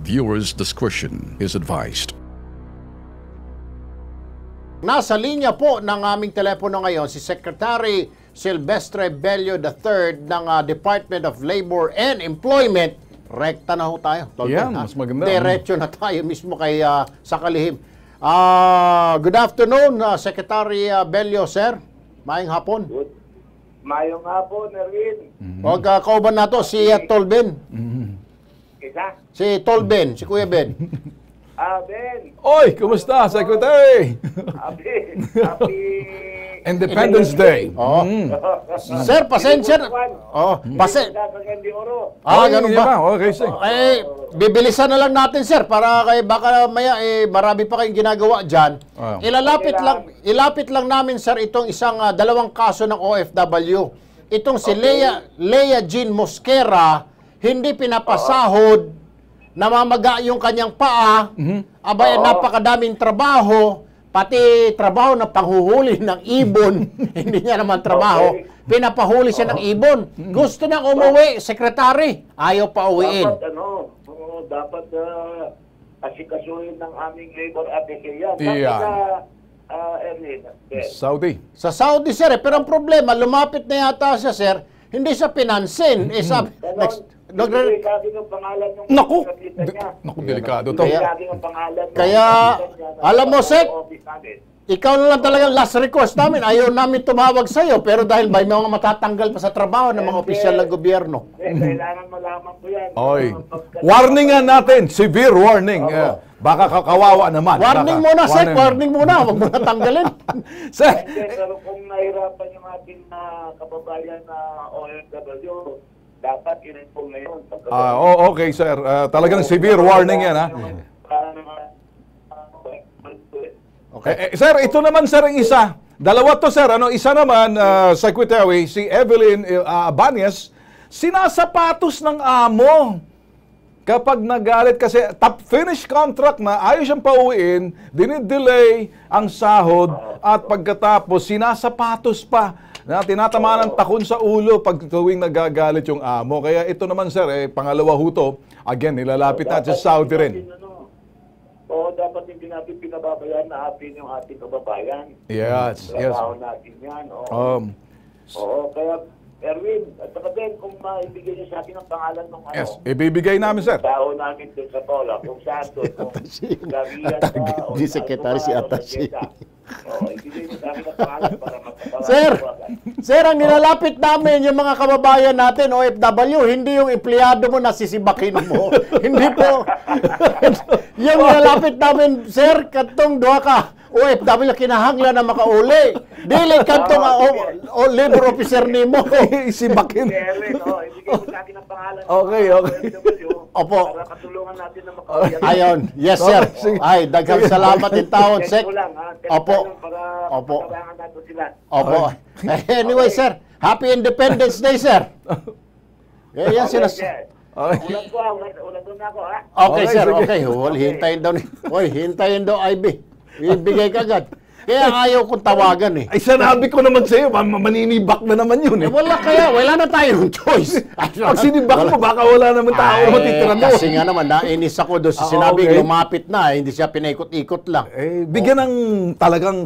Viewers' discretion is advised. Nasa linya po ng aming telepono ngayon si Secretary Silvestre Bello III ng uh, Department of Labor and Employment. Rekta na ho tayo. Tol yeah, mas maganda. Diretso mm. na tayo mismo kay uh, sa kalihim. Uh, good afternoon, uh, Secretary uh, Bello, sir. Maayong hapon. Good. Mayong hapon, Erwin. Mm-hmm. Huwag uh, kauban na to, si uh, Tolben. Mm-hmm. Si Tol Ben, si Kuya Ben. Ah, Ben. Oy, kumusta, Secretary? Happy, happy Independence Day. Oh. Mm. Sir, pasensya na. Oh, pasen. Ah, ganun ba? Okay, sir. Oh, eh, bibilisan na lang natin, sir, para kay baka maya eh marami pa kayong ginagawa diyan. Oh. Ilalapit lang ilapit lang namin, sir, itong isang uh, dalawang kaso ng OFW. Itong si okay. Leia Leia Jean Mosquera hindi pinapasahod namamaga yung kanyang paa, mm-hmm. abay, Oo. napakadaming trabaho, pati trabaho na panghuhuli ng ibon, hindi niya naman trabaho, okay. pinapahuli siya ng ibon. Mhm. Gusto niyang umuwi, sekretary, ayaw pa uwiin. Dapat ano, oh, dapat uh, asikasuhin ng aming labor attache yan. Yeah. uh, uh, Yes. Saudi. Sa Saudi, sir. Eh. Pero ang problema, lumapit na yata siya, sir. Hindi siya pinansin. Mm-hmm. Eh, hmm. sabi, Ganon. next, Nagre- Lagi ng pangalan ng Naku! De- niya. Naku, delikado to. Kaya, ng pangalan kaya kapitbahay alam mo, Sek, ikaw na lang talaga last request namin. Ayaw namin tumawag sa'yo, pero dahil may mga matatanggal pa sa trabaho ng mga opisyal ng gobyerno. kailangan malaman ko yan. Oy. Warning nga natin, severe warning. Eh, baka ka- kawawa naman. Warning Baka- muna, Sek, warning muna. Huwag mo na tanggalin. Sek, Hindi, pero kung nahirapan yung ating na ah, kababayan na ah, OFW, dapat i-reform na yun. Ah, oh, okay, sir. Uh, talagang severe warning yan, ha? Okay. Eh, sir, ito naman, sir, ang isa. Dalawa to, sir. Ano, isa naman, uh, ah, Secretary, si Evelyn uh, ah, Abanes, sinasapatos ng amo kapag nagalit kasi top finish contract na ayaw siyang pauwiin, dinidelay ang sahod at pagkatapos sinasapatos pa na tinatamaan ng takon sa ulo pag tuwing nagagalit yung amo. Kaya ito naman sir, eh, pangalawa huto, again, nilalapit so, natin sa Saudi rin. Ano, Oo, dapat hindi natin pinababayan na happy yung ating kababayan. Yes, Trabaho yes. Trabaho natin yan. Oo. Um, Oo, kaya Erwin, at saka din, kung maibigay niyo sa akin ang pangalan ng ano. Yes, ibibigay namin, sir. Tao namin doon sa Tola, kung saan doon, kung Gavian ba, o Secretary si Atassi. Oo, sir, sir, ang nilalapit namin yung mga kababayan natin, OFW, hindi yung empleyado mo na sisibakin mo. hindi po. yung nilalapit namin, sir, katong duha ka OFW na kinahanglan na makauli. Dili kantong oh, o, oh, labor officer ni mo. si Bakin. Si Erwin, oh, ibigay mo sa akin pangalan. Okay, okay. Opo. Para katulungan natin na makauli. Ayon. Yes, sir. Ay, daghang salamat din taon, Sek. Opo. Para Opo. Opo. Anyway, sir. Happy Independence Day, sir. Eh, yan sila. Okay. Ulan ko, ulan, ah. ulan na ako, ha? Ah. Okay, sir, okay. Well, hintayin daw ni... Hoy, hintayin daw, IB. Ibigay ka agad. Kaya ayaw kong tawagan eh. Ay, sinabi ko naman sa'yo, maninibak na naman yun eh. eh. wala kaya, wala na tayo ng choice. Pag sinibak mo, baka wala naman tao na matitira mo. Kasi nga naman, nainis ako doon sa ah, sinabi, okay. lumapit na, eh, hindi siya pinaikot-ikot lang. Eh, bigyan oh. ng talagang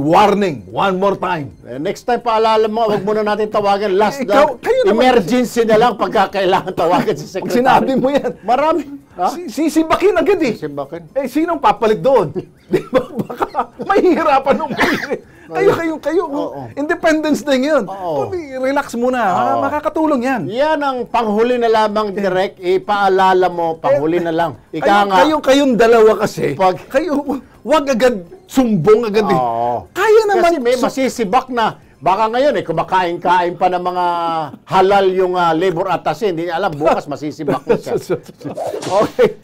warning, one more time. Eh, next time, paalala mo, huwag muna natin tawagan. Last eh, ikaw, na, emergency na lang pagka kailangan tawagan si Secretary. Pag sinabi mo yan. Marami. Ha? Si, sisimbakin agad eh. Sisimbakin. Eh, sinong papalit doon? Di ba? Baka mahihirapan nung Kayo, kayo, kayo. Oo. Independence na yun. Oo. relax muna. Ha? Makakatulong yan. Yan ang panghuli na lamang eh. direct. Ipaalala mo, panghuli eh, na lang. Ika kayo, nga. Kayo, kayong dalawa kasi. Pag, kayo, wag agad sumbong agad eh. Oo. Kaya naman. Kasi may masisibak na Baka ngayon eh, kumakain-kain pa ng mga halal yung uh, labor atas eh. Hindi niya alam, bukas masisibak na siya. okay.